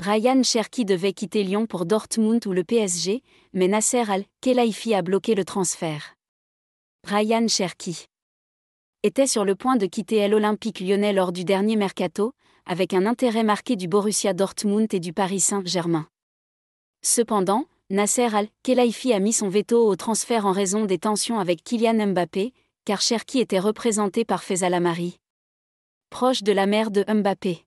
Brian Cherki devait quitter Lyon pour Dortmund ou le PSG, mais Nasser Al-Khelaifi a bloqué le transfert. Brian Cherki était sur le point de quitter l'Olympique lyonnais lors du dernier mercato, avec un intérêt marqué du Borussia Dortmund et du Paris Saint-Germain. Cependant, Nasser Al-Khelaifi a mis son veto au transfert en raison des tensions avec Kylian Mbappé, car Cherki était représenté par Faisal Amari, proche de la mère de Mbappé.